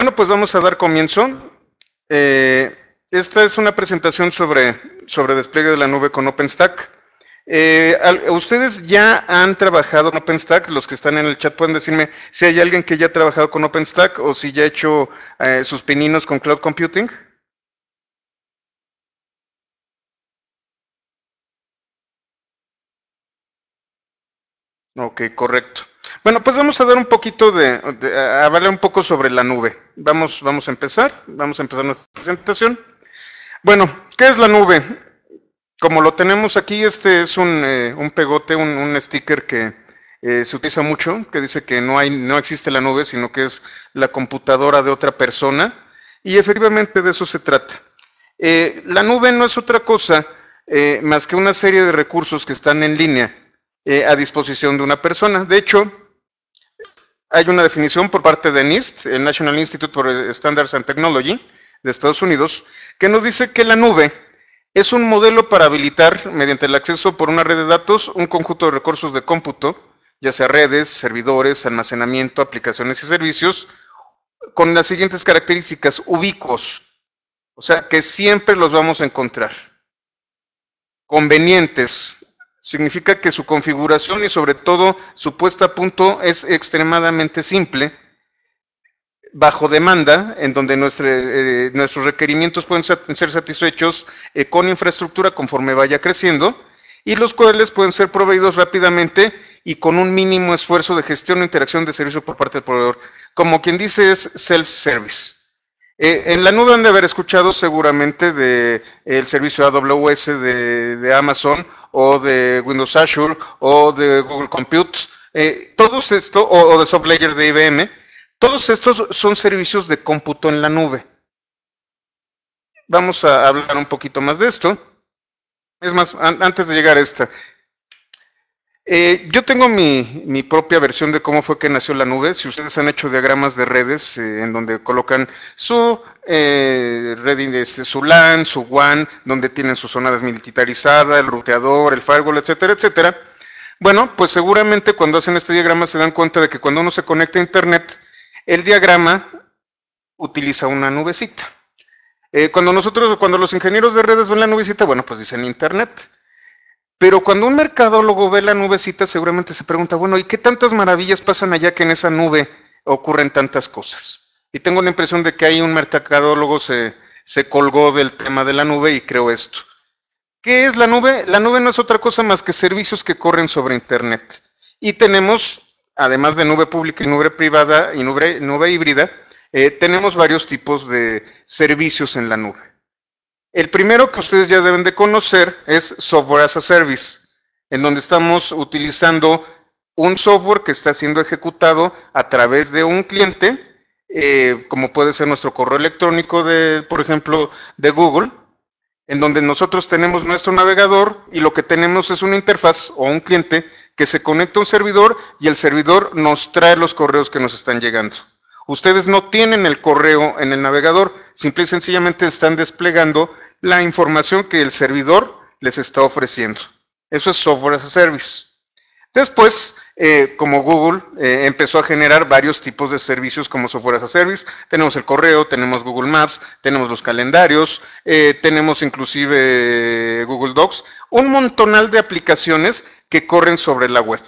Bueno, pues vamos a dar comienzo. Eh, esta es una presentación sobre, sobre despliegue de la nube con OpenStack. Eh, ustedes ya han trabajado con OpenStack, los que están en el chat pueden decirme si hay alguien que ya ha trabajado con OpenStack o si ya ha hecho eh, sus pininos con Cloud Computing. Ok, correcto. Bueno, pues vamos a dar un poquito de, hablar un poco sobre la nube. Vamos, vamos a empezar, vamos a empezar nuestra presentación. Bueno, ¿qué es la nube? Como lo tenemos aquí, este es un, eh, un pegote, un, sticker que eh, se utiliza mucho, que dice que no, hay, no existe la nube, sino que es la computadora de otra persona. Y efectivamente de eso se trata. Eh, la nube no es otra cosa más que una serie de recursos que están en línea a disposición de una persona. De hecho, hay una definición por parte de NIST, el National Institute for Standards and Technology de Estados Unidos, que nos dice que la nube es un modelo para habilitar, mediante el acceso por una red de datos, un conjunto de recursos de cómputo, ya sea redes, servidores, almacenamiento, aplicaciones y servicios, con las siguientes características, ubicos, o sea que siempre los vamos a encontrar, convenientes, significa que su configuración y sobre todo su puesta a punto es extremadamente simple, bajo demanda, en donde eh, nuestros requerimientos pueden ser satisfechos eh, con infraestructura conforme vaya creciendo, y los cuales pueden ser proveídos rápidamente y con un mínimo esfuerzo de gestión o interacción de servicio por parte del proveedor. Como quien dice, es self-service. Eh, en la nube han de haber escuchado seguramente del servicio AWS de Amazon o de Windows Azure o de Google Compute, eh, todos estos, o, de SoftLayer de IBM, todos estos son servicios de cómputo en la nube. Vamos a hablar un poquito más de esto. Es más, antes de llegar a esta, eh, yo tengo mi, propia versión de cómo fue que nació la nube. Si ustedes han hecho diagramas de redes eh, en donde colocan su eh, red, este, su LAN, su WAN, donde tienen sus zona militarizadas, el ruteador, el firewall, etcétera, etcétera. Bueno, pues seguramente cuando hacen este diagrama se dan cuenta de que cuando uno se conecta a Internet, el diagrama utiliza una nubecita. cuando nosotros, cuando los ingenieros de redes ven la nubecita, bueno, pues dicen Internet. Pero cuando un mercadólogo ve la nubecita, seguramente se pregunta, bueno, ¿y qué tantas maravillas pasan allá que en esa nube ocurren tantas cosas? Y tengo la impresión de que ahí un mercadólogo se, se colgó del tema de la nube y creo esto. ¿Qué es la nube? La nube no es otra cosa más que servicios que corren sobre Internet. Y tenemos, además de nube pública y nube privada y nube, nube híbrida, eh, tenemos varios tipos de servicios en la nube. El primero que ustedes ya deben de conocer es Software as a Service, en donde estamos utilizando un software que está siendo ejecutado a través de un cliente, eh, como puede ser nuestro correo electrónico de, por ejemplo, de Google, en donde nosotros tenemos nuestro navegador y lo que tenemos es una interfaz o un cliente que se conecta a un servidor y el servidor nos trae los correos que nos están llegando. Ustedes no tienen el correo en el navegador, simple y sencillamente están desplegando la información que el servidor les está ofreciendo. Eso es software as a service. Después, eh, como Google eh, empezó a generar varios tipos de servicios como software as a service, tenemos el correo, tenemos Google Maps, tenemos los calendarios, eh, tenemos inclusive Google Docs, un montonal de aplicaciones que corren sobre la web.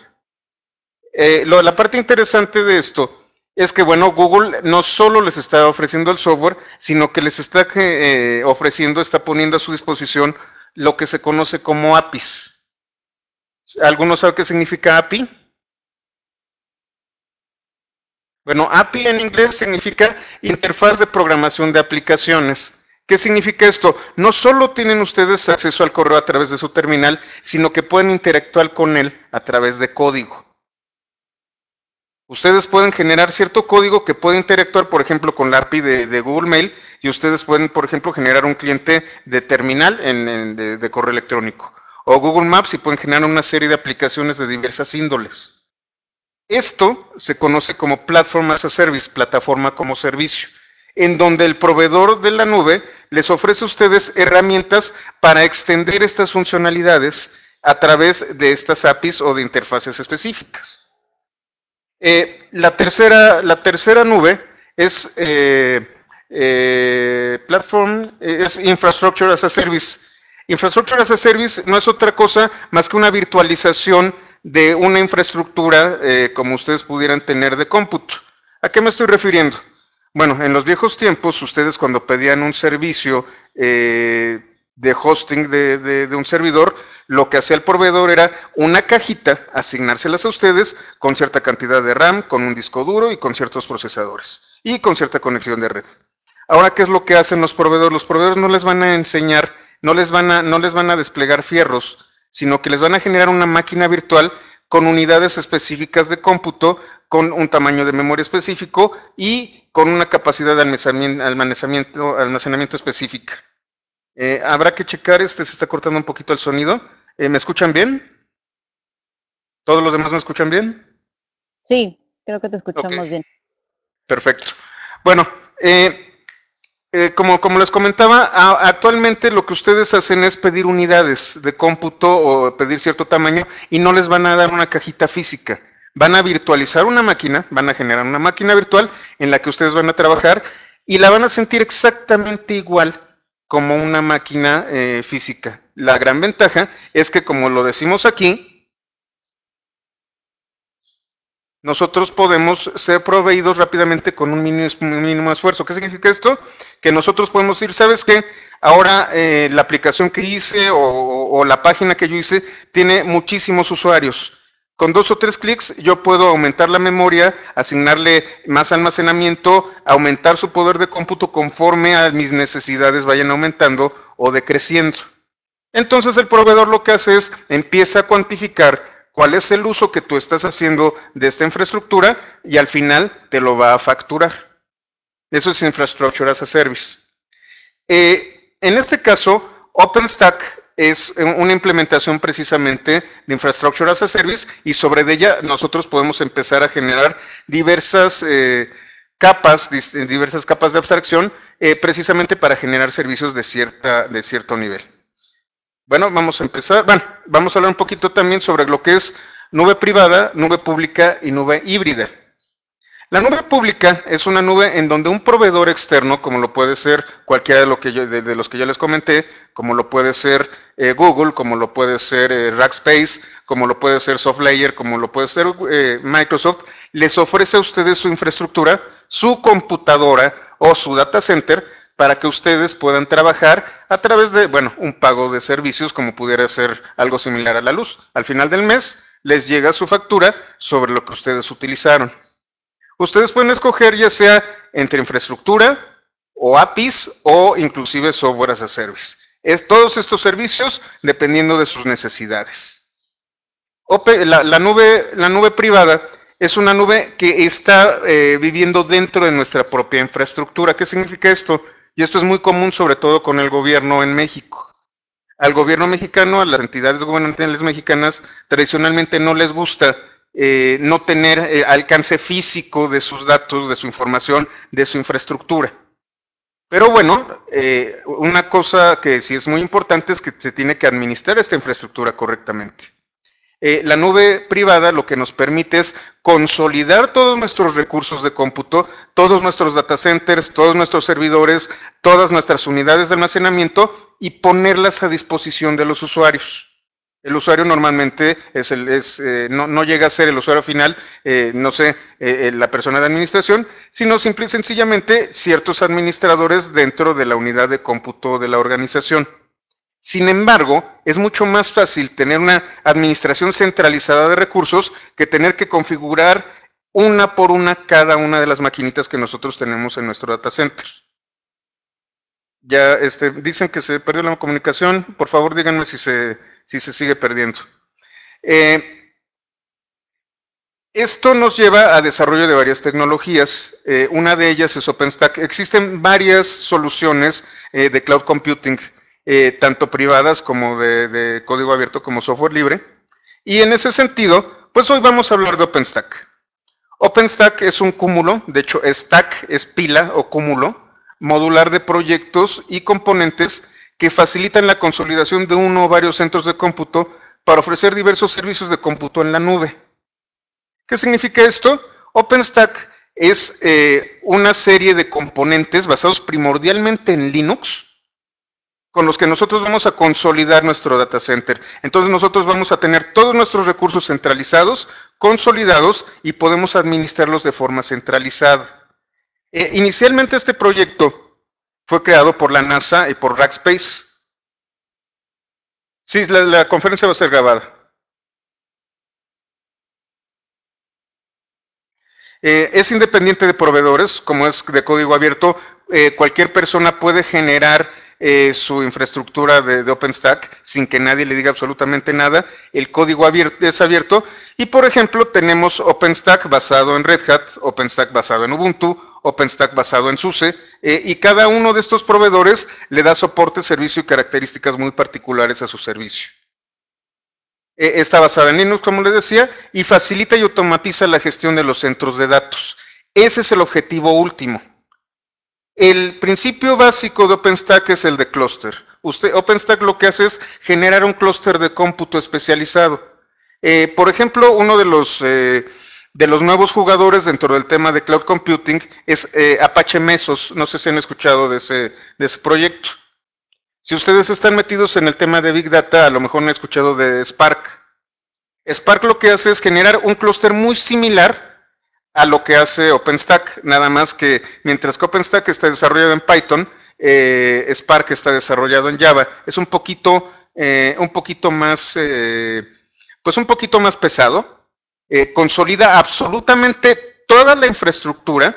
la parte interesante de esto es que bueno, Google no solo les está ofreciendo el software, sino que les está eh, ofreciendo, está poniendo a su disposición lo que se conoce como APIs. ¿Alguno sabe qué significa API? Bueno, API en inglés significa interfaz de programación de aplicaciones. ¿Qué significa esto? No solo tienen ustedes acceso al correo a través de su terminal, sino que pueden interactuar con él a través de código ustedes pueden generar cierto código que puede interactuar, por ejemplo, con la API de, Google Mail y ustedes pueden, por ejemplo, generar un cliente de terminal de, de, correo electrónico o Google Maps y pueden generar una serie de aplicaciones de diversas índoles. Esto se conoce como Platform as a Service, plataforma como servicio, en donde el proveedor de la nube les ofrece a ustedes herramientas para extender estas funcionalidades a través de estas APIs o de interfaces específicas. Eh, la, tercera, la tercera nube es eh, eh Platform, eh, es Infrastructure as a Service. Infrastructure as a Service no es otra cosa más que una virtualización de una infraestructura como ustedes pudieran tener de cómputo. ¿A qué me estoy refiriendo? Bueno, en los viejos tiempos, ustedes cuando pedían un servicio de hosting de un servidor, lo que hacía el proveedor era una cajita, asignárselas a ustedes con cierta cantidad de RAM, con un disco duro y con ciertos procesadores y con cierta conexión de red. Ahora, ¿qué es lo que hacen los proveedores? Los proveedores no les van a enseñar, no les van a, no les van a desplegar fierros, sino que les van a generar una máquina virtual con unidades específicas de cómputo, con un tamaño de memoria específico y con una capacidad de almacenamiento, específica. Eh, habrá que checar, este se está cortando un poquito el sonido. Eh, ¿Me escuchan bien? ¿Todos los demás me escuchan bien? Sí, creo que te escuchamos bien. Perfecto. Bueno, eh, eh, como, como, les comentaba, actualmente lo que ustedes hacen es pedir unidades de cómputo o pedir cierto tamaño y no les van a dar una cajita física. Van a virtualizar una máquina, van a generar una máquina virtual en la que ustedes van a trabajar y la van a sentir exactamente igual como una máquina física la gran ventaja es que como lo decimos aquí, nosotros podemos ser proveídos rápidamente con un mínimo, esfuerzo. ¿Qué significa esto? Que nosotros podemos ir, ¿sabes qué? Ahora eh, la aplicación que hice o, o la página que yo hice tiene muchísimos usuarios. Con dos o tres clics yo puedo aumentar la memoria, asignarle más almacenamiento, aumentar su poder de cómputo conforme a mis necesidades vayan aumentando o decreciendo. Entonces el proveedor lo que hace es empieza a cuantificar cuál es el uso que tú estás haciendo de esta infraestructura y al final te lo va a facturar. Eso es Infrastructure as a Service. Eh, en este caso, OpenStack es una implementación precisamente de Infrastructure as a Service y sobre ella nosotros podemos empezar a generar diversas eh, capas, diversas capas de abstracción eh, precisamente para generar servicios de, cierta, de cierto nivel. Bueno, vamos a empezar. Bueno, vamos a hablar un poquito también sobre lo que es nube privada, nube pública y nube híbrida. La nube pública es una nube en donde un proveedor externo, como lo puede ser cualquiera de, los que yo les comenté, como lo puede ser eh, Google, como lo puede ser eh, Rackspace, como lo puede ser SoftLayer, como lo puede ser eh, Microsoft, les ofrece a ustedes su infraestructura, su computadora o su data center para que ustedes puedan trabajar a través de, bueno, un pago de servicios como pudiera ser algo similar a la luz. Al final del mes les llega su factura sobre lo que ustedes utilizaron. Ustedes pueden escoger ya sea entre infraestructura o APIs o inclusive software as a service. Es todos estos servicios dependiendo de sus necesidades. La, nube, la nube privada es una nube que está eh, viviendo dentro de nuestra propia infraestructura. ¿Qué significa esto? Y esto es muy común, sobre todo con el gobierno en México. Al gobierno mexicano, a las entidades gubernamentales mexicanas, tradicionalmente no les gusta eh, no tener eh, alcance físico de sus datos, de su información, de su infraestructura. Pero bueno, eh, una cosa que sí es muy importante es que se tiene que administrar esta infraestructura correctamente. Eh, la nube privada lo que nos permite es consolidar todos nuestros recursos de cómputo, todos nuestros data centers, todos nuestros servidores, todas nuestras unidades de almacenamiento y ponerlas a disposición de los usuarios. El usuario normalmente eh, no, llega a ser el usuario final, eh, no sé, la persona de administración, sino simple y sencillamente ciertos administradores dentro de la unidad de cómputo de la organización. Sin embargo, es mucho más fácil tener una administración centralizada de recursos que tener que configurar una por una cada una de las maquinitas que nosotros tenemos en nuestro data center. Ya este, dicen que se perdió la comunicación, por favor díganme si se, si se sigue perdiendo. Eh, esto nos lleva a desarrollo de varias tecnologías. Eh, una de ellas es OpenStack. Existen varias soluciones eh, de cloud computing. Eh, tanto privadas como de, código abierto como software libre. Y en ese sentido, pues hoy vamos a hablar de OpenStack. OpenStack es un cúmulo, de hecho stack es pila o cúmulo modular de proyectos y componentes que facilitan la consolidación de uno o varios centros de cómputo para ofrecer diversos servicios de cómputo en la nube. ¿Qué significa esto? OpenStack es eh, una serie de componentes basados primordialmente en Linux, con los que nosotros vamos a consolidar nuestro data center. Entonces nosotros vamos a tener todos nuestros recursos centralizados, consolidados y podemos administrarlos de forma centralizada. Eh, inicialmente este proyecto fue creado por la NASA y por Rackspace. Sí, la, conferencia va a ser grabada. Eh, es independiente de proveedores, como es de código abierto, eh, cualquier persona puede generar eh, su infraestructura de, OpenStack sin que nadie le diga absolutamente nada. El código es abierto. Y por ejemplo, tenemos OpenStack basado en Red Hat, OpenStack basado en Ubuntu, OpenStack basado en SUSE, eh, y cada uno de estos proveedores le da soporte, servicio y características muy particulares a su servicio. Eh, está basada en Linux, como les decía, y facilita y automatiza la gestión de los centros de datos. Ese es el objetivo último. El principio básico de OpenStack es el de clúster. OpenStack lo que hace es generar un clúster de cómputo especializado. Eh, por ejemplo, uno de los, eh, de los nuevos jugadores dentro del tema de cloud computing es eh, Apache Mesos. No sé si han escuchado de ese, de ese proyecto. Si ustedes están metidos en el tema de Big Data, a lo mejor no han escuchado de Spark. Spark lo que hace es generar un clúster muy similar a lo que hace OpenStack, nada más que mientras que OpenStack está desarrollado en Python, eh, Spark está desarrollado en Java. Es un poquito, eh, un poquito más, eh, pues un poquito más pesado. consolida absolutamente toda la infraestructura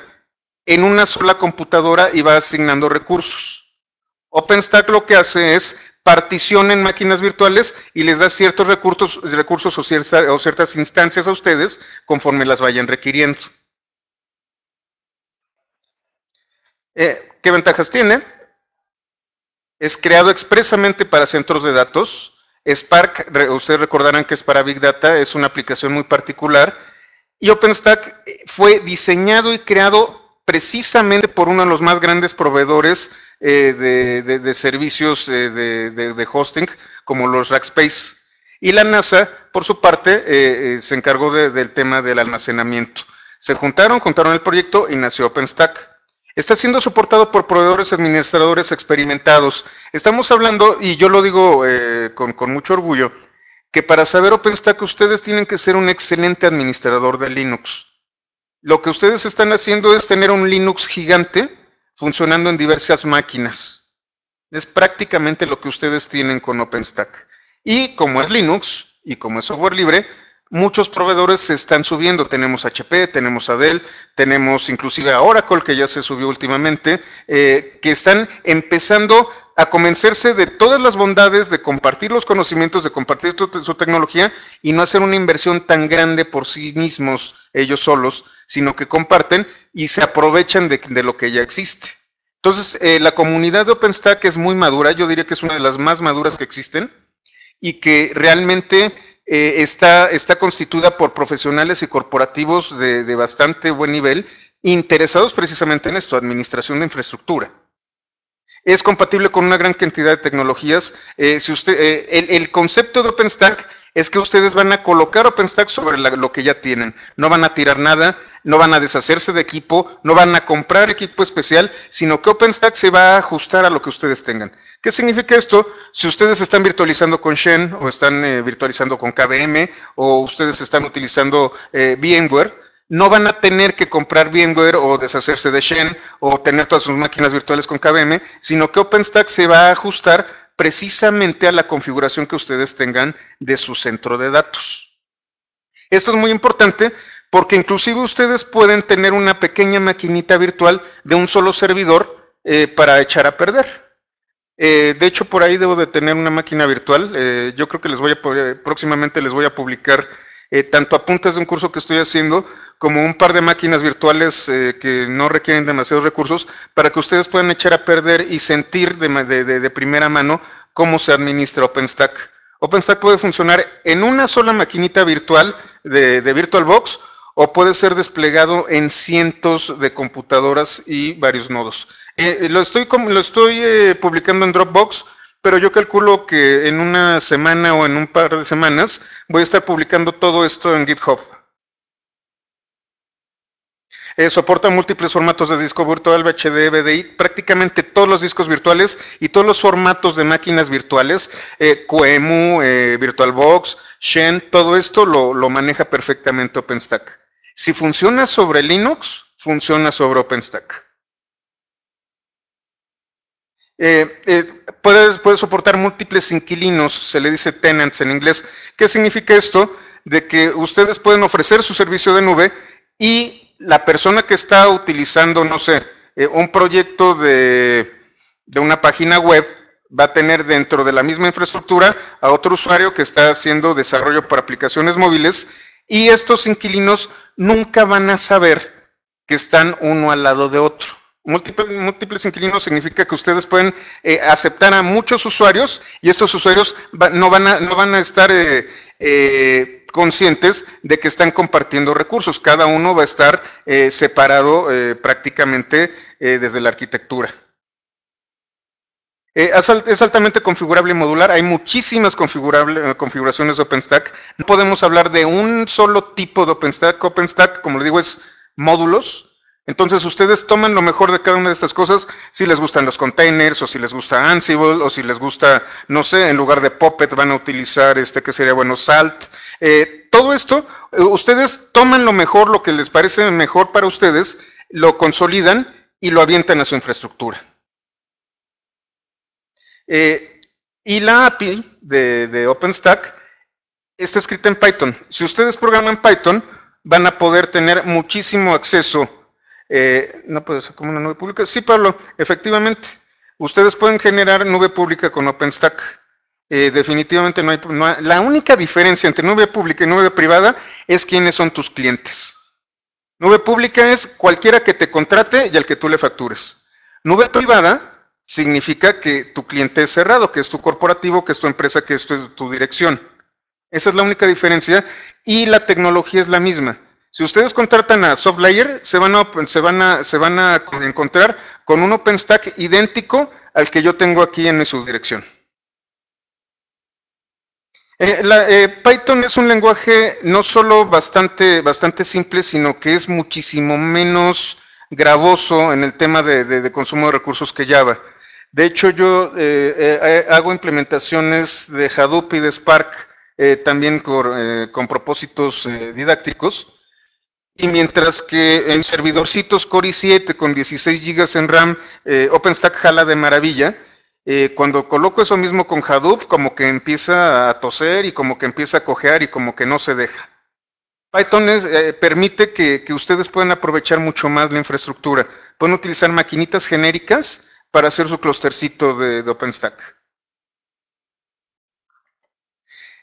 en una sola computadora y va asignando recursos. OpenStack lo que hace es particionen máquinas virtuales y les da ciertos recursos, recursos o, ciertas instancias a ustedes conforme las vayan requiriendo. Eh, ¿Qué ventajas tiene? Es creado expresamente para centros de datos. Spark, ustedes recordarán que es para Big Data, es una aplicación muy particular. Y OpenStack fue diseñado y creado precisamente por uno de los más grandes proveedores eh, de, servicios eh, de, hosting, como los Rackspace. Y la NASA, por su parte, eh, se encargó del tema del almacenamiento. Se juntaron, juntaron el proyecto y nació OpenStack. Está siendo soportado por proveedores administradores experimentados. Estamos hablando, y yo lo digo con, con mucho orgullo, que para saber OpenStack ustedes tienen que ser un excelente administrador de Linux. Lo que ustedes están haciendo es tener un Linux gigante funcionando en diversas máquinas. Es prácticamente lo que ustedes tienen con OpenStack. Y como es Linux y como es software libre, muchos proveedores se están subiendo. Tenemos HP, tenemos Adel, tenemos inclusive a Oracle, que ya se subió últimamente, eh, que están empezando a convencerse de todas las bondades de compartir los conocimientos, de compartir su, tecnología y no hacer una inversión tan grande por sí mismos, ellos solos, sino que comparten y se aprovechan de, lo que ya existe. Entonces, eh, la comunidad de OpenStack es muy madura, yo diría que es una de las más maduras que existen y que realmente eh, está, está constituida por profesionales y corporativos de, de bastante buen nivel, interesados precisamente en esto, administración de infraestructura es compatible con una gran cantidad de tecnologías. Eh, eh, el, concepto de OpenStack es que ustedes van a colocar OpenStack sobre lo que ya tienen. No van a tirar nada, no van a deshacerse de equipo, no van a comprar equipo especial, sino que OpenStack se va a ajustar a lo que ustedes tengan. ¿Qué significa esto? Si ustedes están virtualizando con Shen o están eh, virtualizando con KVM o ustedes están utilizando VMware, no van a tener que comprar VMware o deshacerse de Shen o tener todas sus máquinas virtuales con KVM, sino que OpenStack se va a ajustar precisamente a la configuración que ustedes tengan de su centro de datos. Esto es muy importante porque inclusive ustedes pueden tener una pequeña maquinita virtual de un solo servidor eh, para echar a perder. Eh, de hecho, por ahí debo de tener una máquina virtual. Eh, yo creo que les voy a próximamente les voy a publicar eh, tanto apuntes de un curso que estoy haciendo como un par de máquinas virtuales eh, que no requieren demasiados recursos para que ustedes puedan echar a perder y sentir de, primera mano cómo se administra OpenStack. OpenStack puede funcionar en una sola maquinita virtual de, VirtualBox o puede ser desplegado en cientos de computadoras y varios nodos. Eh, eh, lo estoy, publicando en Dropbox pero yo calculo que en una semana o en un par de semanas voy a estar publicando todo esto en GitHub. Eh, soporta múltiples formatos de disco virtual, VHD, VDI, prácticamente todos los discos virtuales y todos los formatos de máquinas virtuales, eh, QEMU, eh, VirtualBox, Shen, todo esto lo maneja perfectamente OpenStack. Si funciona sobre Linux, funciona sobre OpenStack. Eh, eh, puede, soportar múltiples inquilinos, se le dice tenants en inglés. ¿Qué significa esto? De que ustedes pueden ofrecer su servicio de nube y la persona que está utilizando, no sé, eh, un proyecto de, de una página web va a tener dentro de la misma infraestructura a otro usuario que está haciendo desarrollo para aplicaciones móviles y estos inquilinos nunca van a saber que están uno al lado de otro. Múltiples, inquilinos significa que ustedes pueden eh, aceptar a muchos usuarios y estos usuarios no, van a, no van a estar eh, eh, conscientes de que están compartiendo recursos. Cada uno va a estar separado prácticamente desde la arquitectura. es altamente configurable y modular. Hay muchísimas configuraciones de OpenStack. No podemos hablar de un solo tipo de OpenStack. OpenStack, como le digo, es módulos entonces ustedes toman lo mejor de cada una de estas cosas, si les gustan los containers, o si les gusta Ansible, o si les gusta, no sé, en lugar de Puppet van a utilizar este que sería bueno, Salt. Eh, todo esto, eh, ustedes toman lo mejor, lo que les parece mejor para ustedes, lo consolidan y lo avientan a su infraestructura. Eh, y la API de, de OpenStack está escrita en Python. Si ustedes programan Python, van a poder tener muchísimo acceso eh, no puede ser como una nube pública. Sí, Pablo, efectivamente. Ustedes pueden generar nube pública con OpenStack. Eh, definitivamente no hay, La única diferencia entre nube pública y nube privada es quiénes son tus clientes. Nube pública es cualquiera que te contrate y al que tú le factures. Nube privada significa que tu cliente es cerrado, que es tu corporativo, que es tu empresa, que es tu dirección. Esa es la única diferencia y la tecnología es la misma. Si ustedes contratan a SoftLayer, se van a, se van encontrar con un OpenStack idéntico al que yo tengo aquí en su dirección. Eh, eh, Python es un lenguaje no solo bastante, bastante simple, sino que es muchísimo menos gravoso en el tema de, consumo de recursos que Java. De hecho, yo eh, hago implementaciones de Hadoop y de Spark también con propósitos didácticos. Y mientras que en servidorcitos Core i7 con 16 GB en RAM, eh, OpenStack jala de maravilla. Eh, cuando coloco eso mismo con Hadoop, como que empieza a toser y como que empieza a cojear y como que no se deja. Python eh, permite que, ustedes puedan aprovechar mucho más la infraestructura. Pueden utilizar maquinitas genéricas para hacer su clustercito de, OpenStack.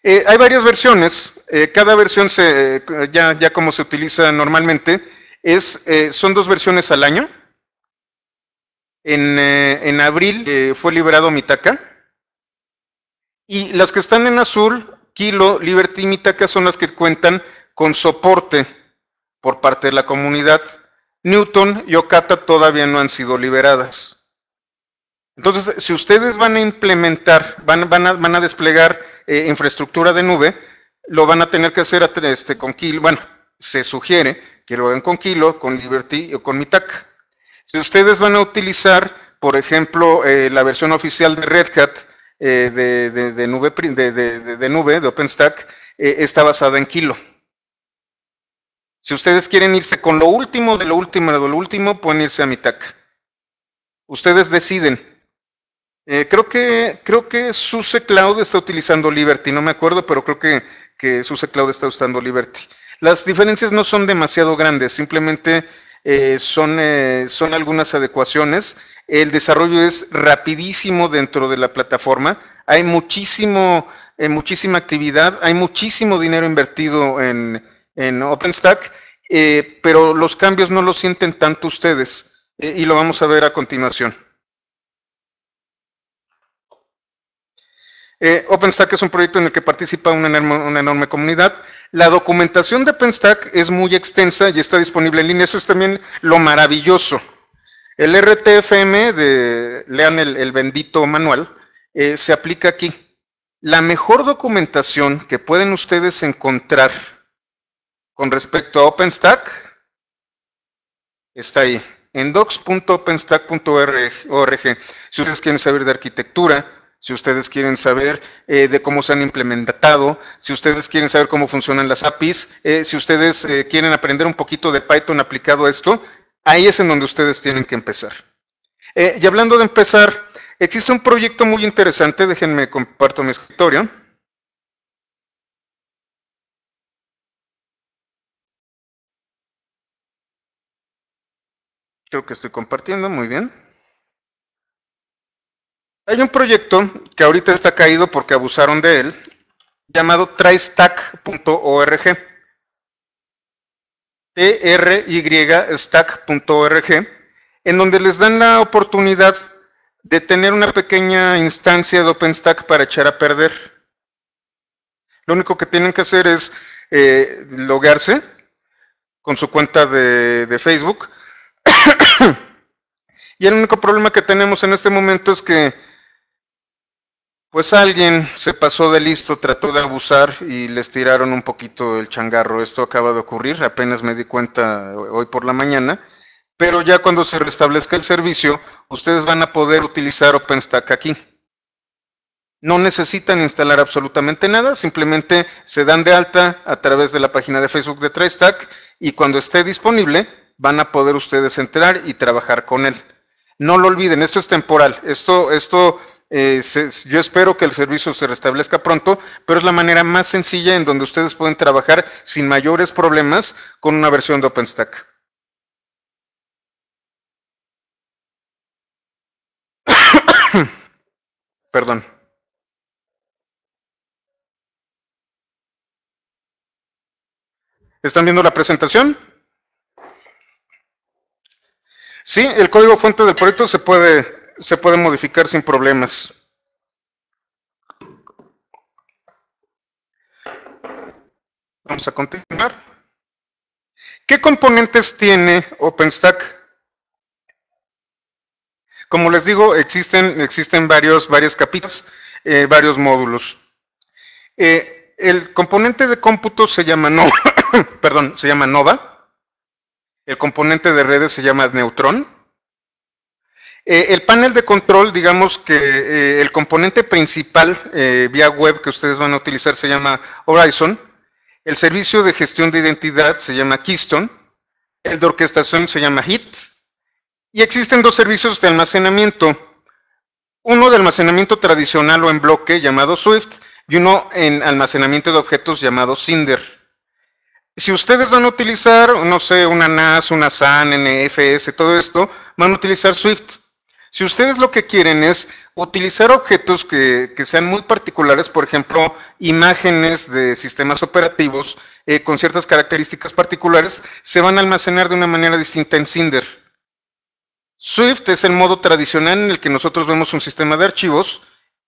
hay varias versiones. Eh, cada versión, se, eh, ya, como se utiliza normalmente, es, eh, son dos versiones al año. En, abril fue liberado Mitaka. Y las que están en azul, Kilo, Liberty y Mitaka, son las que cuentan con soporte por parte de la comunidad. Newton y Okata todavía no han sido liberadas. Entonces, si ustedes van a implementar, van, van a, desplegar infraestructura de nube, lo van a tener que hacer este, con Kilo, bueno, se sugiere que lo hagan con Kilo, con Liberty o con Mitac. Si ustedes van a utilizar, por ejemplo, eh, la versión oficial de Red Hat eh, de, nube, de, OpenStack, eh, está basada en Kilo. Si ustedes quieren irse con lo último, de lo último, de lo último, pueden irse a Mitac. Ustedes deciden. creo que creo que está utilizando Liberty, no me acuerdo, pero creo que que SUSE Cloud está usando Liberty. Las diferencias no son demasiado grandes, simplemente eh, son, eh, son algunas adecuaciones. El desarrollo es rapidísimo dentro de la plataforma. Hay muchísimo, eh, muchísima actividad, hay muchísimo dinero invertido en, en OpenStack, pero los cambios no los sienten tanto ustedes y lo vamos a ver a continuación. Eh, OpenStack es un proyecto en el que participa una enorme, comunidad. La documentación de OpenStack es muy extensa y está disponible en línea. Eso es también lo maravilloso. El RTFM, de, lean el, bendito manual, eh, se aplica aquí. La mejor documentación que pueden ustedes encontrar con respecto a OpenStack está ahí, en docs.openstack.org. Si ustedes quieren saber de arquitectura, si ustedes quieren saber eh, de cómo se han implementado, si ustedes quieren saber cómo funcionan las APIs, eh, si ustedes eh, quieren aprender un poquito de Python aplicado a esto, ahí es en donde ustedes tienen que empezar. y hablando de empezar, existe un proyecto muy interesante, déjenme comparto mi escritorio. Creo que estoy compartiendo, muy bien. Hay un proyecto que ahorita está caído porque abusaron de él, llamado trystack.org. trystack.org, en donde les dan la oportunidad de tener una pequeña instancia de OpenStack para echar a perder. Lo único que tienen que hacer es eh, logarse con su cuenta de Facebook. y el único problema que tenemos en este momento es que pues alguien se pasó de listo, trató de abusar y les tiraron un poquito el changarro. Esto acaba de ocurrir, apenas me di cuenta hoy por la mañana. Pero ya cuando se restablezca el servicio, ustedes van a poder utilizar OpenStack aquí. No necesitan instalar absolutamente nada, simplemente se dan de alta a través de la página de Facebook de TriStack y cuando esté disponible van a poder ustedes entrar y trabajar con él. No lo olviden, esto es temporal. Esto, esto eh, yo espero que el servicio se restablezca pronto, pero es la manera más sencilla en donde ustedes pueden trabajar sin mayores problemas con una versión de OpenStack. Perdón. ¿Están viendo la presentación? Sí, el código fuente del proyecto se puede se puede modificar sin problemas. Vamos a continuar. ¿Qué componentes tiene OpenStack? Como les digo, existen, existen varios, varios capítulos, eh, varios módulos. Eh, el componente de cómputo se llama no, perdón, se llama Nova. El componente de redes se llama Neutron. Eh, el panel de control, digamos que eh, el componente principal eh, vía web que ustedes van a utilizar se llama Horizon, el servicio de gestión de identidad se llama Keystone, el de orquestación se llama HIT, y existen dos servicios de almacenamiento, uno de almacenamiento tradicional o en bloque llamado Swift y uno en almacenamiento de objetos llamado Cinder. Si ustedes van a utilizar, no sé, una NAS, una SAN, NFS, todo esto, van a utilizar Swift. Si ustedes lo que quieren es utilizar objetos que, sean muy particulares, por ejemplo, imágenes de sistemas operativos eh, con ciertas características particulares, se van a almacenar de una manera distinta en Cinder. Swift es el modo tradicional en el que nosotros vemos un sistema de archivos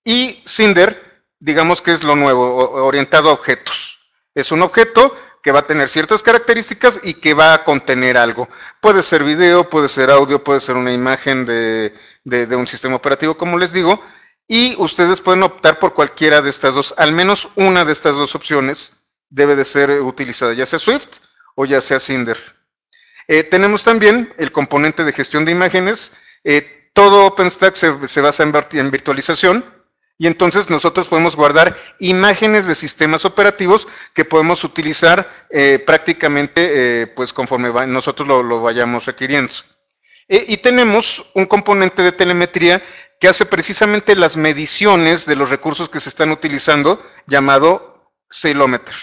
y Cinder, digamos que es lo nuevo, orientado a objetos. Es un objeto que va a tener ciertas características y que va a contener algo. Puede ser video, puede ser audio, puede ser una imagen de de, un sistema operativo, como les digo, y ustedes pueden optar por cualquiera de estas dos. Al menos una de estas dos opciones debe de ser utilizada, ya sea Swift o ya sea Cinder. Eh, tenemos también el componente de gestión de imágenes. Eh, todo OpenStack se, se basa en, virtualización y entonces nosotros podemos guardar imágenes de sistemas operativos que podemos utilizar eh, prácticamente pues conforme nosotros lo, lo vayamos requiriendo. Eh, y tenemos un componente de telemetría que hace precisamente las mediciones de los recursos que se están utilizando, llamado Celometer.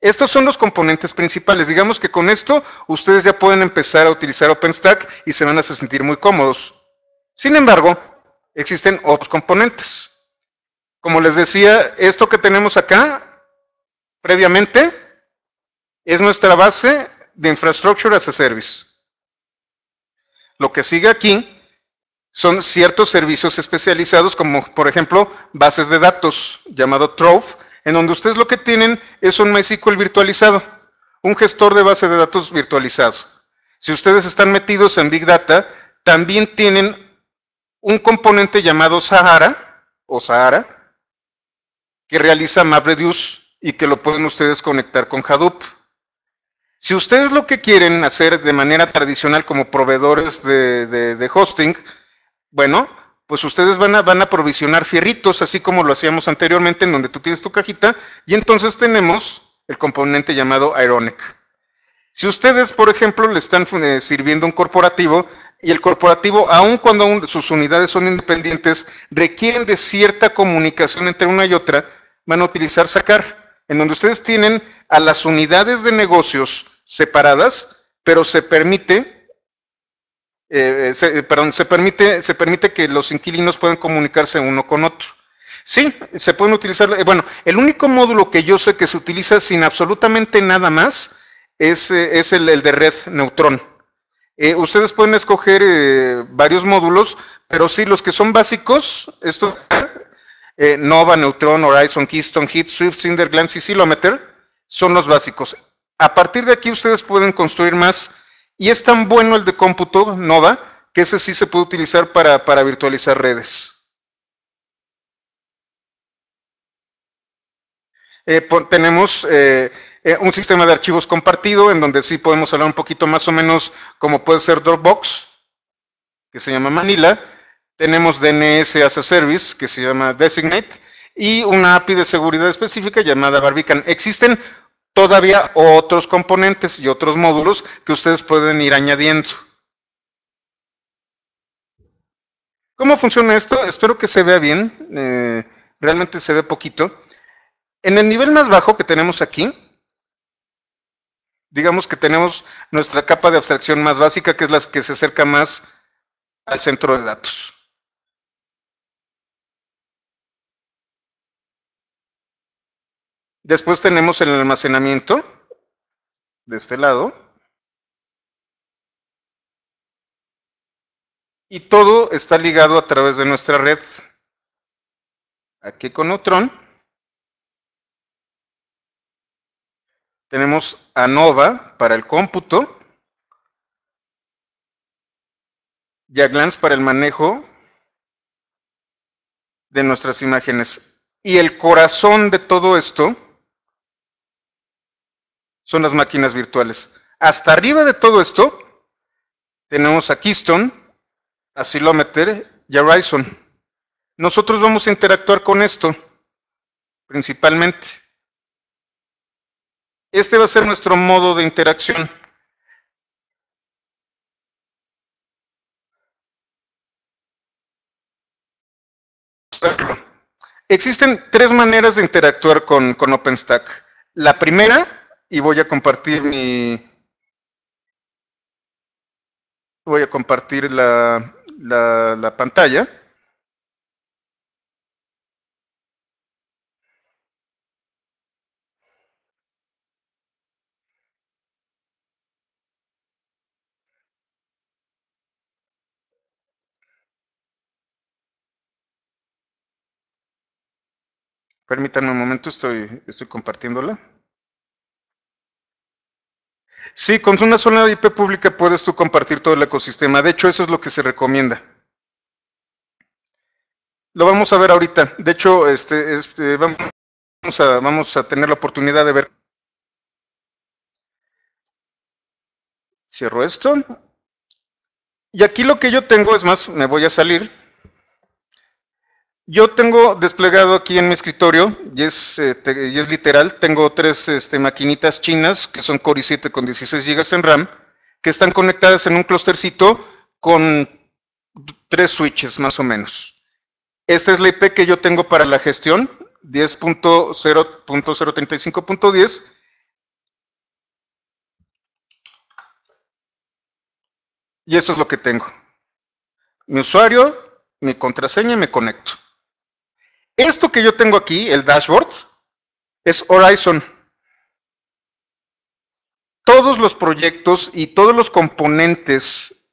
Estos son los componentes principales. Digamos que con esto ustedes ya pueden empezar a utilizar OpenStack y se van a sentir muy cómodos. Sin embargo, existen otros componentes. Como les decía, esto que tenemos acá previamente es nuestra base de Infrastructure as a Service. Lo que sigue aquí son ciertos servicios especializados, como por ejemplo bases de datos, llamado Trove, en donde ustedes lo que tienen es un MySQL virtualizado, un gestor de base de datos virtualizado. Si ustedes están metidos en Big Data, también tienen un componente llamado Sahara, o Sahara, que realiza MapReduce y que lo pueden ustedes conectar con Hadoop. Si ustedes lo que quieren hacer de manera tradicional como proveedores de, hosting, bueno, pues ustedes van a, van a provisionar fierritos, así como lo hacíamos anteriormente, en donde tú tienes tu cajita, y entonces tenemos el componente llamado Ironic. Si ustedes, por ejemplo, le están eh, sirviendo un corporativo, y el corporativo, aun cuando sus unidades son independientes, requieren de cierta comunicación entre una y otra, van a utilizar sacar en donde ustedes tienen a las unidades de negocios separadas, pero se permite, eh, eh, eh, permite, se permite que los inquilinos puedan comunicarse uno con otro. Sí, se pueden utilizar, bueno, el único módulo que yo sé que se utiliza sin absolutamente nada más es, el, de red neutrón. ustedes pueden escoger varios módulos, pero sí, los que son básicos, esto... Eh, Nova, Neutron, Horizon, Keystone, Heat, Swift, Cinder, Glance y Silometer son los básicos. A partir de aquí ustedes pueden construir más y es tan bueno el de cómputo Nova que ese sí se puede utilizar para, virtualizar redes. Eh, tenemos eh, un sistema de archivos compartido en donde sí podemos hablar un poquito más o menos como puede ser Dropbox, que se llama Manila, tenemos DNS as a service que se llama Designate y una API de seguridad específica llamada Barbican. Existen todavía otros componentes y otros módulos que ustedes pueden ir añadiendo. ¿Cómo funciona esto? Espero que se vea bien. Eh, realmente se ve poquito. En el nivel más bajo que tenemos aquí, digamos que tenemos nuestra capa de abstracción más básica, que es la que se acerca más al centro de datos. Después tenemos el almacenamiento de este lado. Y todo está ligado a través de nuestra red. Aquí con Neutron. Tenemos ANOVA para el cómputo. JAGLANS para el manejo de nuestras imágenes. Y el corazón de todo esto son las máquinas virtuales. Hasta arriba de todo esto, tenemos a Keystone, a Silometer y a Horizon. Nosotros vamos a interactuar con esto, principalmente. Este va a ser nuestro modo de interacción. Existen tres maneras de interactuar con OpenStack. La primera y voy a compartir mi... Voy a compartir la, la, pantalla. Permítanme un momento, estoy, estoy compartiéndola. Sí, con una sola IP pública puedes tú compartir todo el ecosistema. De hecho, eso es lo que se recomienda. Lo vamos a ver ahorita. De hecho, este, este, vamos, a, vamos a tener la oportunidad de ver. Cierro esto. Y aquí lo que yo tengo es más, me voy a salir. Yo tengo desplegado aquí en mi escritorio, y es, este, literal, tengo tres este, maquinitas chinas que son Core i7 con 16 GB en RAM, que están conectadas en un clustercito con tres switches más o menos. Esta es la IP que yo tengo para la gestión, 10.0.035.10. Y esto es lo que tengo. Mi usuario, mi contraseña y me conecto. Esto que yo tengo aquí, el dashboard, es Horizon. Todos los proyectos y todos los componentes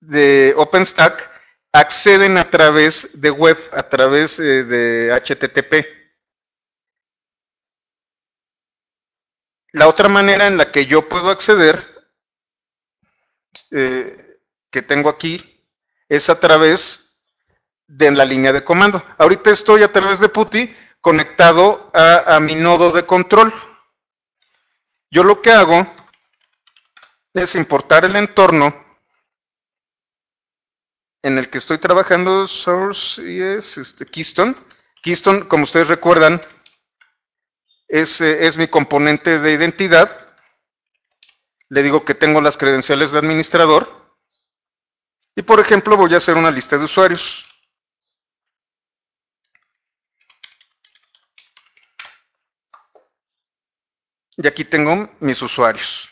de OpenStack acceden a través de web, a través eh, de HTTP. La otra manera en la que yo puedo acceder, eh, que tengo aquí, es a través de la línea de comando. Ahorita estoy a través de PuTTY conectado a, mi nodo de control. Yo lo que hago es importar el entorno en el que estoy trabajando, source y es este, Keystone. Keystone, como ustedes recuerdan, es, eh, es mi componente de identidad. Le digo que tengo las credenciales de administrador. Y por ejemplo, voy a hacer una lista de usuarios. Y aquí tengo mis usuarios.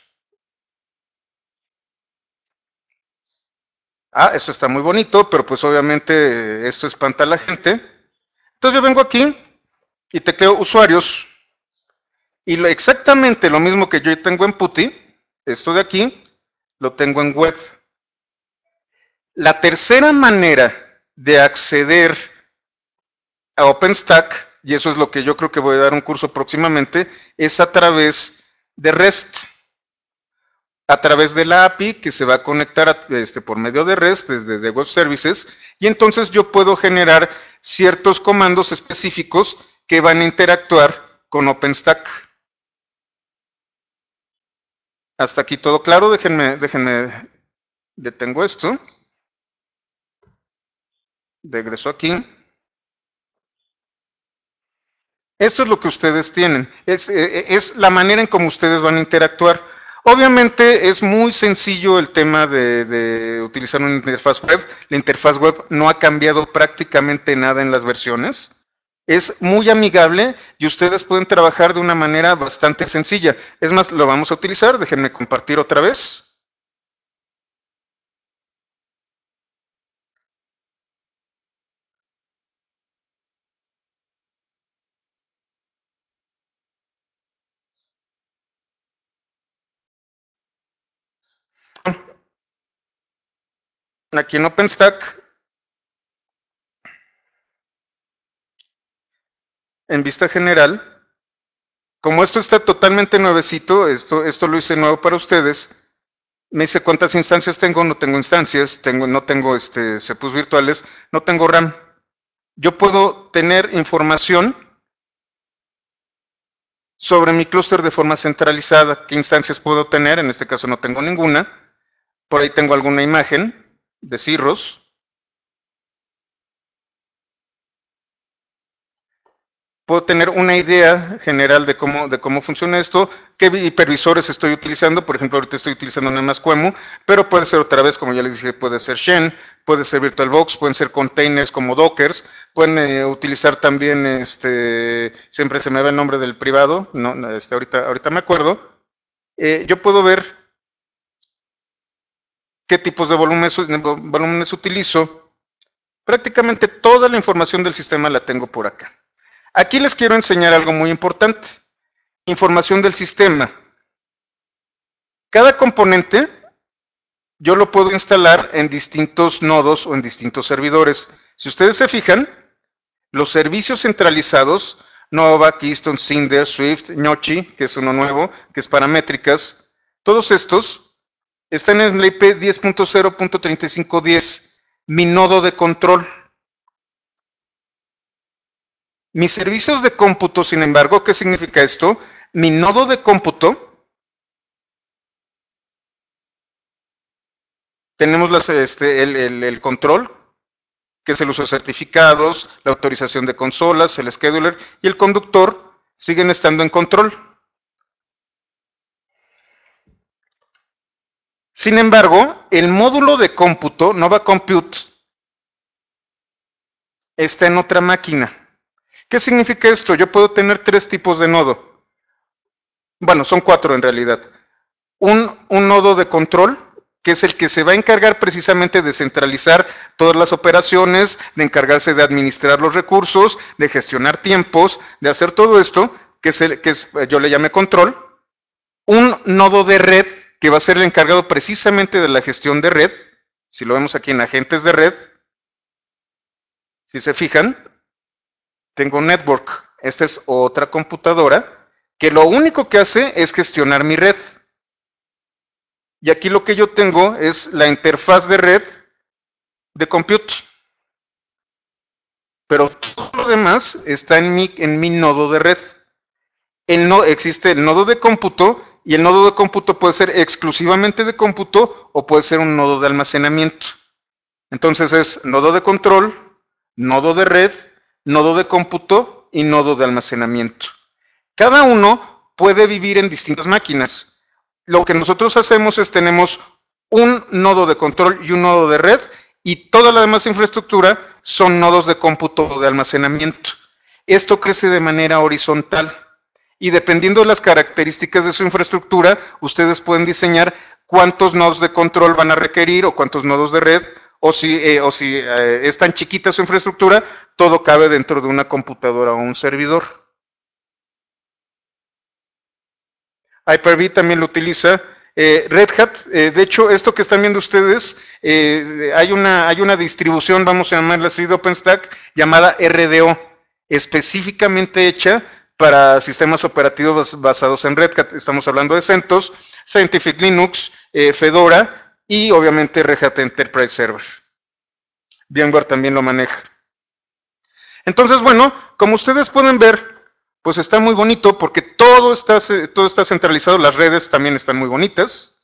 Ah, eso está muy bonito, pero pues obviamente esto espanta a la gente. Entonces yo vengo aquí y te creo usuarios. Y exactamente lo mismo que yo tengo en Putty, esto de aquí, lo tengo en web. La tercera manera de acceder a OpenStack y eso es lo que yo creo que voy a dar un curso próximamente, es a través de REST. A través de la API que se va a conectar este, por medio de REST desde de Web Services, y entonces yo puedo generar ciertos comandos específicos que van a interactuar con OpenStack. Hasta aquí todo claro, déjenme, déjenme, detengo esto. Regreso aquí. Esto es lo que ustedes tienen, eh, eh, es, la manera en cómo ustedes van a interactuar. Obviamente es muy sencillo el tema de, de, utilizar una interfaz web. La interfaz web no ha cambiado prácticamente nada en las versiones. Es muy amigable y ustedes pueden trabajar de una manera bastante sencilla. Es más, lo vamos a utilizar. Déjenme compartir otra vez. aquí en OpenStack, en vista general, como esto está totalmente nuevecito, esto, esto lo hice nuevo para ustedes, me dice cuántas instancias tengo, no tengo instancias, tengo, no tengo este, CPUs virtuales, no tengo RAM. Yo puedo tener información sobre mi clúster de forma centralizada, qué instancias puedo tener, en este caso no tengo ninguna, por ahí tengo alguna imagen, de cirros. Puedo tener una idea general de cómo, de cómo funciona esto, qué hipervisores estoy utilizando, por ejemplo, ahorita estoy utilizando nada más QEMU, pero puede ser otra vez, como ya les dije, puede ser Shen, puede ser VirtualBox, pueden ser containers como Dockers, pueden eh, utilizar también, este, siempre se me va el nombre del privado, no, este, ahorita, ahorita me acuerdo, eh, yo puedo ver qué tipos de volúmenes, utilizo. Prácticamente toda la información del sistema la tengo por acá. Aquí les quiero enseñar algo muy importante. Información del sistema. Cada componente yo lo puedo instalar en distintos nodos o en distintos servidores. Si ustedes se fijan, los servicios centralizados, Nova, Keystone, Cinder, Swift, Nochi, que es uno nuevo, que es para métricas, todos estos Está en el IP 10.0.3510, mi nodo de control. Mis servicios de cómputo, sin embargo, ¿qué significa esto? Mi nodo de cómputo, tenemos las, este, el, el control, que es el uso de certificados, la autorización de consolas, el scheduler y el conductor, siguen estando en control. Sin embargo, el módulo de cómputo, Nova Compute, está en otra máquina. ¿Qué significa esto? Yo puedo tener tres tipos de nodo. Bueno, son cuatro en realidad. Un, nodo de control, que es el que se va a encargar precisamente de centralizar todas las operaciones, de encargarse de administrar los recursos, de gestionar tiempos, de hacer todo esto, que es que yo le llame control. Un nodo de red, que va a ser el encargado precisamente de la gestión de red. Si lo vemos aquí en agentes de red, si se fijan, tengo un network. Esta es otra computadora que lo único que hace es gestionar mi red. Y aquí lo que yo tengo es la interfaz de red de compute. Pero todo lo demás está en mi, en mi nodo de red. El no, existe el nodo de cómputo y el nodo de cómputo puede ser exclusivamente de cómputo o puede ser un nodo de almacenamiento. Entonces es nodo de control, nodo de red, nodo de cómputo y nodo de almacenamiento. Cada uno puede vivir en distintas máquinas. Lo que nosotros hacemos es tenemos un nodo de control y un nodo de red y toda la demás infraestructura son nodos de cómputo o de almacenamiento. Esto crece de manera horizontal y dependiendo de las características de su infraestructura, ustedes pueden diseñar cuántos nodos de control van a requerir o cuántos nodos de red, o si, eh, o si eh, es tan chiquita su infraestructura, todo cabe dentro de una computadora o un servidor. Hyper-V también lo utiliza. Eh, red Hat, de hecho, esto que están viendo ustedes, hay, una, hay una distribución, vamos a llamarla así, de OpenStack, llamada RDO, específicamente hecha para sistemas operativos basados en Red Hat. Estamos hablando de CentOS, Scientific Linux, eh, Fedora y obviamente Red Enterprise Server. VMware también lo maneja. Entonces, bueno, como ustedes pueden ver, pues está muy bonito porque todo está, todo está centralizado, las redes también están muy bonitas.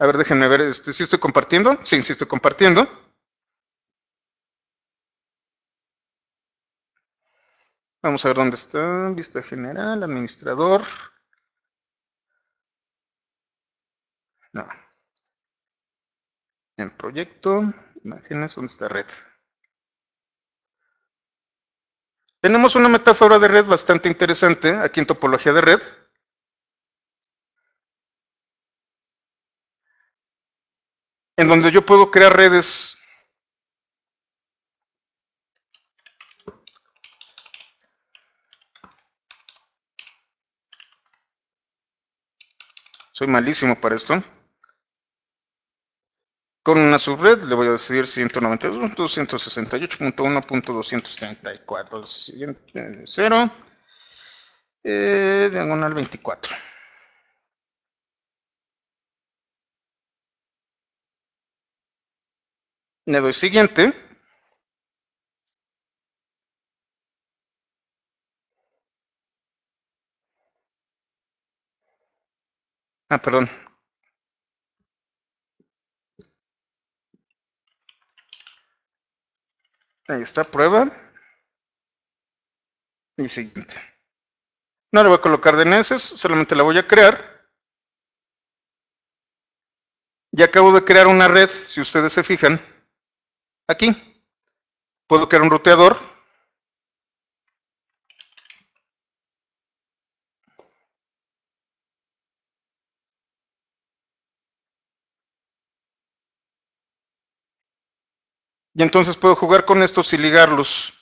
A ver, déjenme ver, este, ¿sí estoy compartiendo? Sí, sí estoy compartiendo. Vamos a ver dónde está. Vista general, administrador. No. En proyecto, imágenes, ¿dónde está red? Tenemos una metáfora de red bastante interesante aquí en topología de red. En donde yo puedo crear redes Soy malísimo para esto. Con una subred le voy a decidir 192.268.1.234. 0. Eh, diagonal 24. Le doy siguiente. Ah, perdón. Ahí está, prueba. Y siguiente. No le voy a colocar DNS, solamente la voy a crear. Y acabo de crear una red, si ustedes se fijan, aquí. Puedo crear un ruteador Y entonces puedo jugar con estos y ligarlos.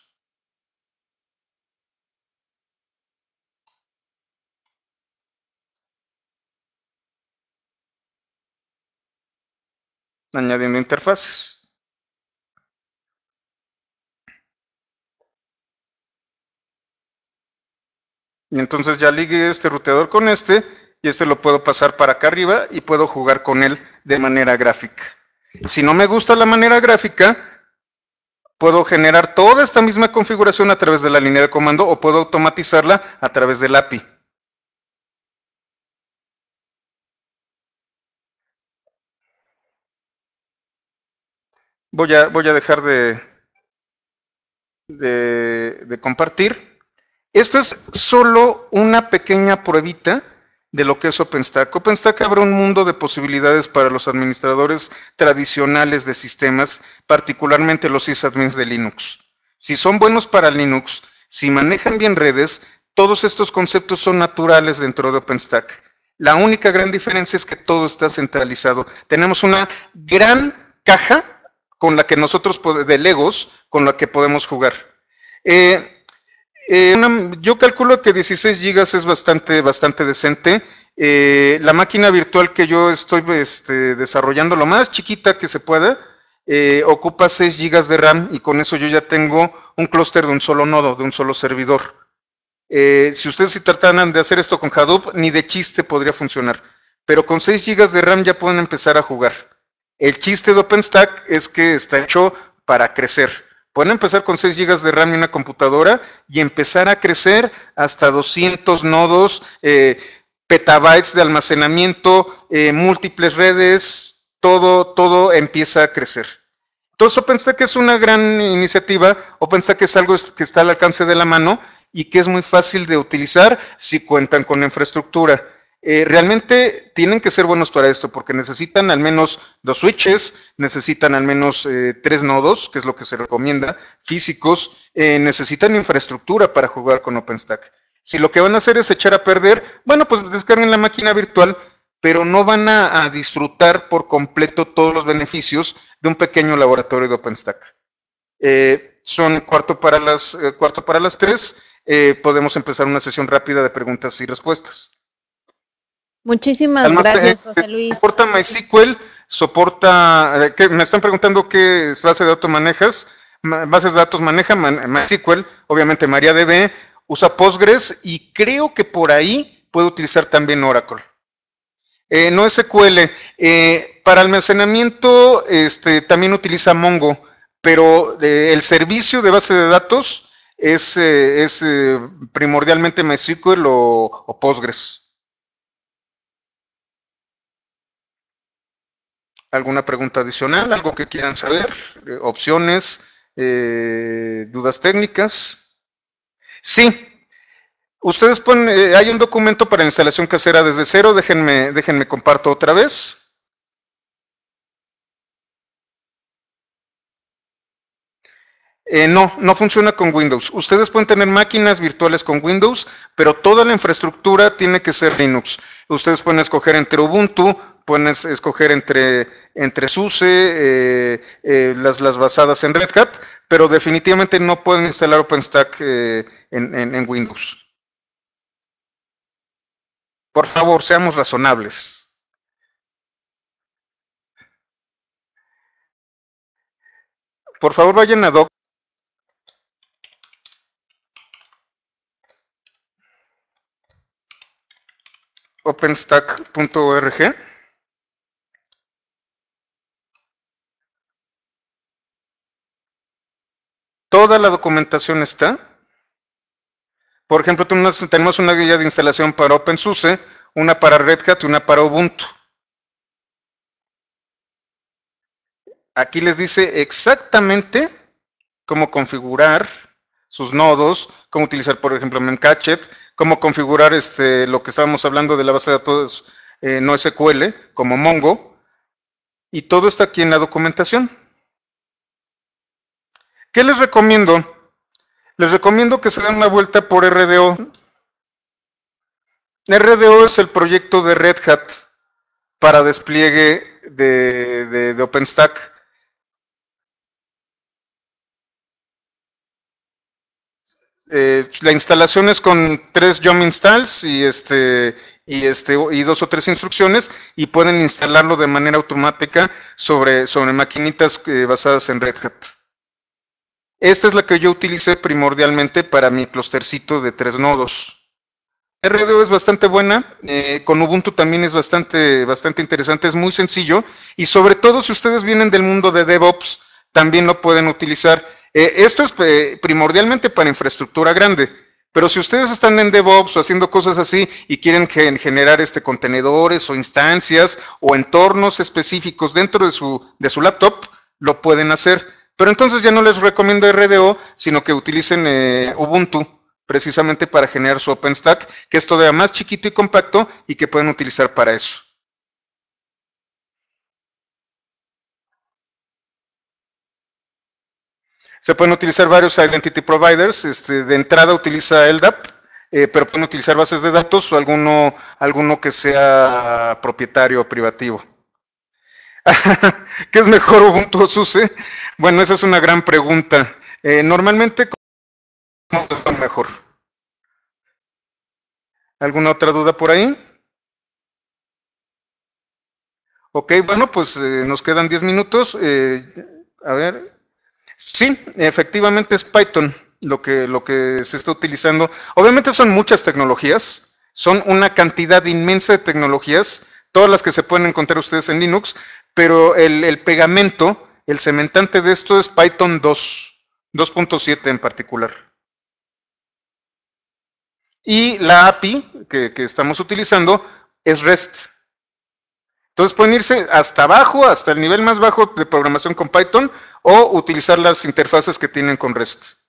Añadiendo interfaces. Y entonces ya ligue este ruteador con este y este lo puedo pasar para acá arriba y puedo jugar con él de manera gráfica. Si no me gusta la manera gráfica, puedo generar toda esta misma configuración a través de la línea de comando o puedo automatizarla a través del API. Voy a, voy a dejar de, de, de compartir. Esto es solo una pequeña pruebita de lo que es OpenStack. OpenStack abre un mundo de posibilidades para los administradores tradicionales de sistemas, particularmente los sysadmins de Linux. Si son buenos para Linux, si manejan bien redes, todos estos conceptos son naturales dentro de OpenStack. La única gran diferencia es que todo está centralizado. Tenemos una gran caja con la que nosotros, de Legos, con la que podemos jugar. Eh, eh, yo calculo que 16 gigas es bastante, bastante decente. Eh, la máquina virtual que yo estoy este, desarrollando, lo más chiquita que se pueda, eh, ocupa 6 gigas de RAM y con eso yo ya tengo un clúster de un solo nodo, de un solo servidor. si ustedes se trataran de hacer esto con Hadoop, ni de chiste podría funcionar. Pero con 6 gigas de RAM ya pueden empezar a jugar. El chiste de OpenStack es que está hecho para crecer Pueden empezar con 6 GB de RAM y una computadora y empezar a crecer hasta 200 nodos, eh, petabytes de almacenamiento, eh, múltiples redes, todo, todo empieza a crecer. Entonces OpenStack es una gran iniciativa, OpenStack es algo que está al alcance de la mano y que es muy fácil de utilizar si cuentan con infraestructura. Eh, realmente tienen que ser buenos para esto porque necesitan al menos dos switches, necesitan al menos eh, tres nodos, que es lo que se recomienda, físicos, eh, necesitan infraestructura para jugar con OpenStack. Si lo que van a hacer es echar a perder, bueno, pues descarguen la máquina virtual, pero no van a, disfrutar por completo todos los beneficios de un pequeño laboratorio de OpenStack. son cuarto para las, cuarto para las tres. podemos empezar una sesión rápida de preguntas y respuestas. Muchísimas eh, gracias, eh, José Luis. Soporta MySQL, soporta, eh, que me están preguntando qué es base de datos manejas, bases de datos maneja MySQL, obviamente MariaDB, usa Postgres y creo que por ahí puede utilizar también Oracle. no SQL, eh, para almacenamiento este, también utiliza Mongo, pero el servicio de base de datos es, primordialmente MySQL o Postgres. alguna pregunta adicional, algo que quieran saber, eh, opciones, eh, dudas técnicas. Sí, ustedes eh, hay un documento para instalación casera desde cero, déjenme, déjenme comparto otra vez. no, no funciona con Windows. Ustedes pueden tener máquinas virtuales con Windows, pero toda la infraestructura tiene que ser Linux. Ustedes pueden escoger entre Ubuntu, Pueden escoger entre, entre SUSE, eh, eh, las, las, basadas en Red Hat, pero definitivamente no pueden instalar OpenStack eh, en, en, Windows. Por favor, seamos razonables. Por favor, vayan a Doc. openstack.org Toda la documentación está. Por ejemplo, tenemos una guía de instalación para OpenSUSE, una para Red Hat y una para Ubuntu. Aquí les dice exactamente cómo configurar sus nodos, cómo utilizar, por ejemplo, Memcached, cómo configurar este, lo que estábamos hablando de la base de datos eh, no SQL, como Mongo, y todo está aquí en la documentación. ¿Qué les recomiendo? Les recomiendo que se den una vuelta por RDO. RDO es el proyecto de Red Hat para despliegue de, OpenStack. Eh, la instalación es con tres yum installs y este y este y dos o tres instrucciones y pueden instalarlo de manera automática sobre, sobre maquinitas eh, basadas en Red Hat. Esta es la que yo utilicé primordialmente para mi clustercito de tres nodos. RDO es bastante buena, eh, con Ubuntu también es bastante, bastante interesante, es muy sencillo y sobre todo si ustedes vienen del mundo de DevOps, también lo pueden utilizar. Eh, esto es eh, primordialmente para infraestructura grande, pero si ustedes están en DevOps o haciendo cosas así y quieren generar este, contenedores o instancias o entornos específicos dentro de su, de su laptop, lo pueden hacer. Pero entonces ya no les recomiendo RDO, sino que utilicen eh, Ubuntu precisamente para generar su OpenStack, que es todavía más chiquito y compacto y que pueden utilizar para eso. Se pueden utilizar varios identity providers. Este, de entrada utiliza LDAP, eh, pero pueden utilizar bases de datos o alguno, alguno que sea propietario o privativo. ¿Qué es mejor Ubuntu o SUSE? Bueno, esa es una gran pregunta. Eh, normalmente, ¿cómo se mejor? ¿Alguna otra duda por ahí? Ok, bueno, pues eh, nos quedan 10 minutos. Eh, a ver. Sí, efectivamente es Python lo que, lo que se está utilizando. Obviamente son muchas tecnologías, son una cantidad inmensa de tecnologías, todas las que se pueden encontrar ustedes en Linux, pero el pegamento el cementante de esto es Python 2, 2.7 en particular. Y la API que, que estamos utilizando es REST. Entonces pueden irse hasta abajo, hasta el nivel más bajo de programación con Python, o utilizar las interfaces que tienen con REST.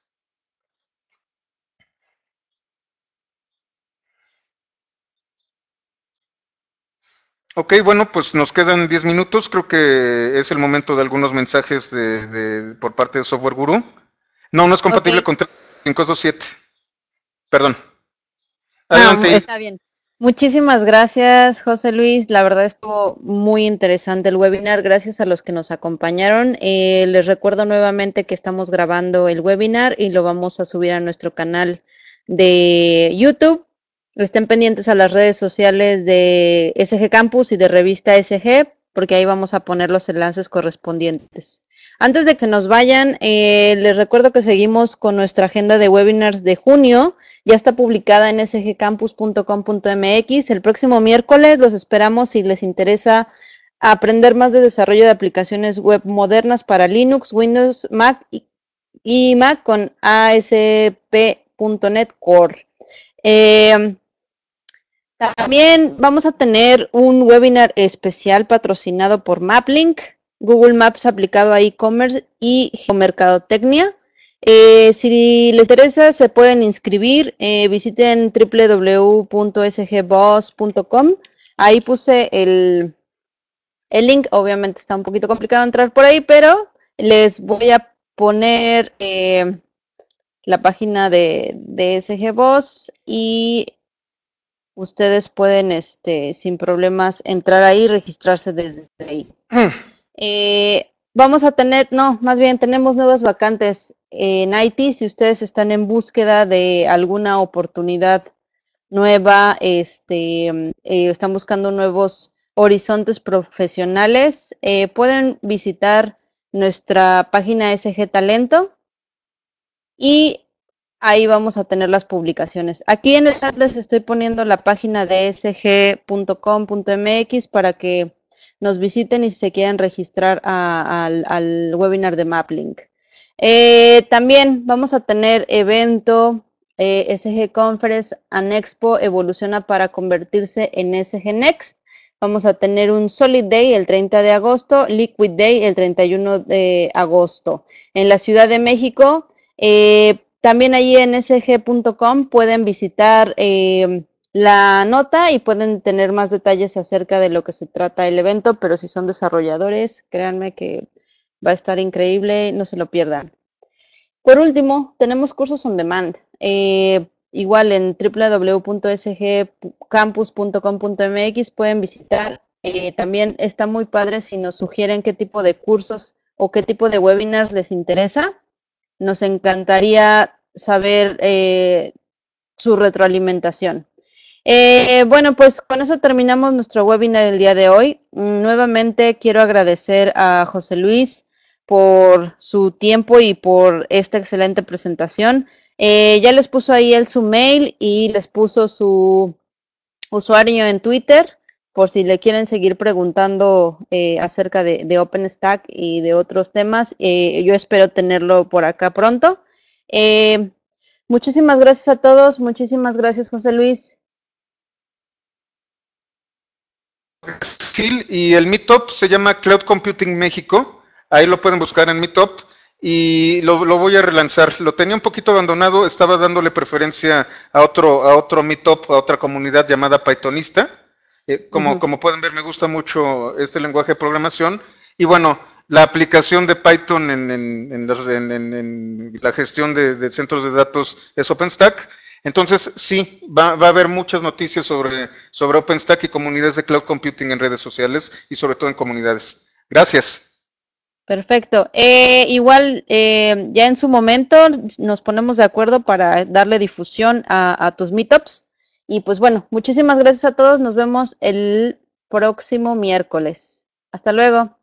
Ok, bueno, pues nos quedan 10 minutos. Creo que es el momento de algunos mensajes de, por parte de Software Guru. No, no es compatible con 527. Perdón. Adelante. No, está bien. Muchísimas gracias, José Luis. La verdad estuvo muy interesante el webinar. Gracias a los que nos acompañaron. Eh, les recuerdo nuevamente que estamos grabando el webinar y lo vamos a subir a nuestro canal de YouTube Estén pendientes a las redes sociales de SG Campus y de Revista SG, porque ahí vamos a poner los enlaces correspondientes. Antes de que se nos vayan, eh, les recuerdo que seguimos con nuestra agenda de webinars de junio. Ya está publicada en sgcampus.com.mx. El próximo miércoles los esperamos si les interesa aprender más de desarrollo de aplicaciones web modernas para Linux, Windows, Mac y, Mac con ASP.NET Core. Eh, también vamos a tener un webinar especial patrocinado por MapLink, Google Maps aplicado a e-commerce y geomercadotecnia. Eh, si les interesa, se pueden inscribir. Eh, visiten www.sgboss.com. Ahí puse el, el, link. Obviamente está un poquito complicado entrar por ahí, pero les voy a poner eh, la página de, de SGBoss y ustedes pueden este, sin problemas entrar ahí y registrarse desde ahí. Eh, vamos a tener, no, más bien tenemos nuevas vacantes en Haití. Si ustedes están en búsqueda de alguna oportunidad nueva, este, eh, están buscando nuevos horizontes profesionales, eh, pueden visitar nuestra página SG Talento y ahí vamos a tener las publicaciones. Aquí en el chat les estoy poniendo la página de sg.com.mx para que nos visiten y se quieran registrar al, webinar de MapLink. Eh, también vamos a tener evento eh, SG Conference Anexpo evoluciona para convertirse en SG Next. Vamos a tener un Solid Day el 30 de agosto, Liquid Day el 31 de agosto. En la Ciudad de México, eh, también allí en sg.com pueden visitar eh, la nota y pueden tener más detalles acerca de lo que se trata el evento, pero si son desarrolladores, créanme que va a estar increíble, no se lo pierdan. Por último, tenemos cursos on demand. Eh, igual en www.sgcampus.com.mx pueden visitar. Eh, también está muy padre si nos sugieren qué tipo de cursos o qué tipo de webinars les interesa. Nos encantaría saber eh, su retroalimentación. Eh, bueno, pues con eso terminamos nuestro webinar el día de hoy. Nuevamente quiero agradecer a José Luis por su tiempo y por esta excelente presentación. Eh, ya les puso ahí él su mail y les puso su usuario en Twitter por si le quieren seguir preguntando eh, acerca de, OpenStack y de otros temas. Eh, yo espero tenerlo por acá pronto. Eh, muchísimas gracias a todos. Muchísimas gracias, José Luis. y el Meetup se llama Cloud Computing México. Ahí lo pueden buscar en Meetup y lo, lo, voy a relanzar. Lo tenía un poquito abandonado, estaba dándole preferencia a otro, a otro Meetup, a otra comunidad llamada Pythonista eh, como, pueden ver, me gusta mucho este lenguaje de programación. Y bueno, la aplicación de Python en, la, gestión de, centros de datos es OpenStack. Entonces, sí, va, a haber muchas noticias sobre, OpenStack y comunidades de cloud computing en redes sociales y sobre todo en comunidades. Gracias. Perfecto. Eh, igual, eh, ya en su momento nos ponemos de acuerdo para darle difusión a tus meetups y pues bueno, muchísimas gracias a todos. Nos vemos el próximo miércoles. Hasta luego.